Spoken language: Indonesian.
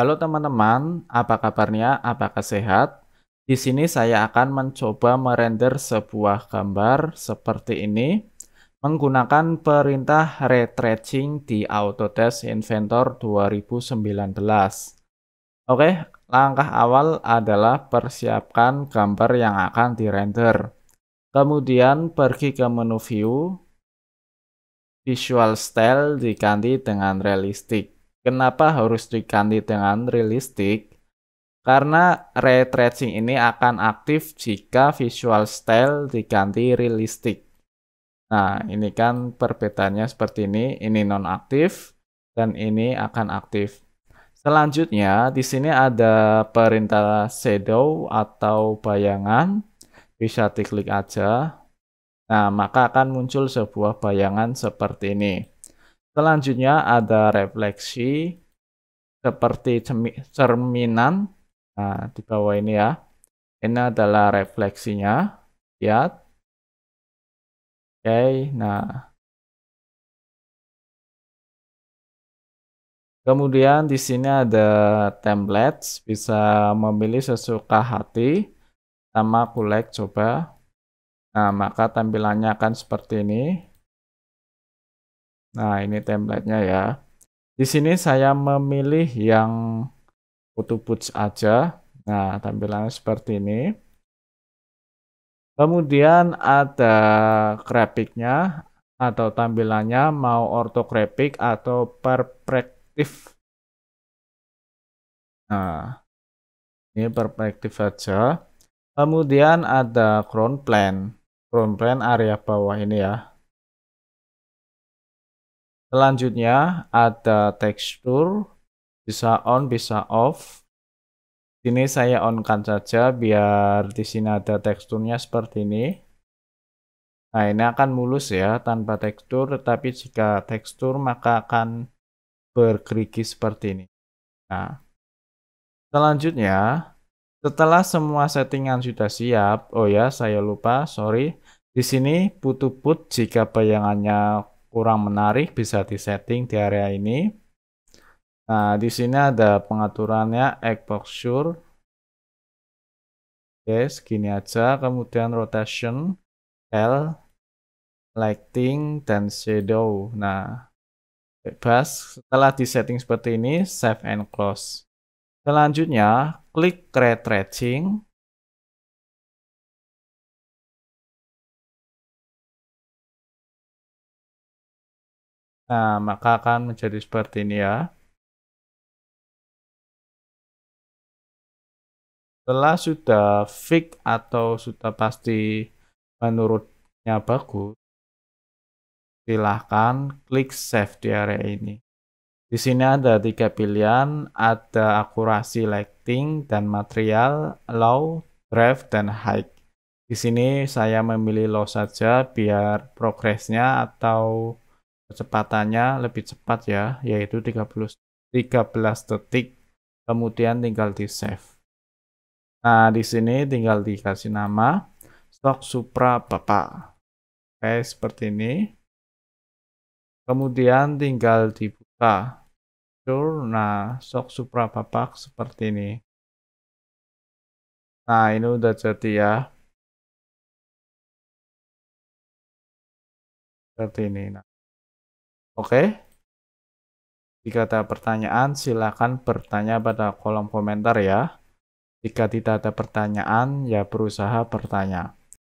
Halo teman-teman, apa kabarnya? Apakah sehat? Di sini saya akan mencoba merender sebuah gambar seperti ini menggunakan perintah Retracing di Autodesk Inventor 2019. Oke, langkah awal adalah persiapkan gambar yang akan dirender. Kemudian pergi ke menu view, visual style diganti dengan realistic. Kenapa harus diganti dengan realistik? Karena ray tracing ini akan aktif jika visual style diganti realistik. Nah, ini kan perbedaannya seperti ini. Ini non-aktif dan ini akan aktif. Selanjutnya, di sini ada perintah shadow atau bayangan. Bisa diklik aja. Nah, maka akan muncul sebuah bayangan seperti ini. Selanjutnya ada refleksi seperti cerminan. Nah, di bawah ini ya. Ini adalah refleksinya. Lihat. Oke, nah. Kemudian di sini ada templates, bisa memilih sesuka hati sama kulek coba. Nah, maka tampilannya akan seperti ini. Nah, ini templatenya ya. Di sini saya memilih yang photo boots aja. Nah, tampilannya seperti ini. Kemudian ada grafiknya atau tampilannya mau ortografik atau perspektif. Nah, ini perspektif aja. Kemudian ada ground plan. Ground plan area bawah ini ya. Selanjutnya ada tekstur, bisa on, bisa off. Ini saya onkan saja biar di sini ada teksturnya seperti ini. Nah, ini akan mulus ya tanpa tekstur, tetapi jika tekstur maka akan berkerikis seperti ini. Nah, selanjutnya setelah semua settingan sudah siap, oh ya saya lupa, sorry. Di sini butuh put jika bayangannya kurang menarik bisa di setting di area ini. Nah, di sini ada pengaturannya exposure. Oke, segini aja. Kemudian rotation, L, lighting, dan shadow. Nah, bebas. Setelah di setting seperti ini, save and close. Selanjutnya, klik create tracing. Nah, maka akan menjadi seperti ini ya. Setelah sudah fix atau sudah pasti menurutnya bagus, silahkan klik save di area ini. Di sini ada tiga pilihan, ada akurasi lighting dan material, low, draft, dan high. Di sini saya memilih low saja biar progresnya atau kecepatannya lebih cepat ya yaitu 30 13 detik kemudian tinggal di save nah di sini tinggal dikasih nama stok supra bapak oke seperti ini kemudian tinggal dibuka nah stok supra bapak seperti ini nah ini udah jadi ya seperti ini nah Oke. Jika ada pertanyaan, silakan bertanya pada kolom komentar ya. Jika tidak ada pertanyaan, ya berusaha bertanya.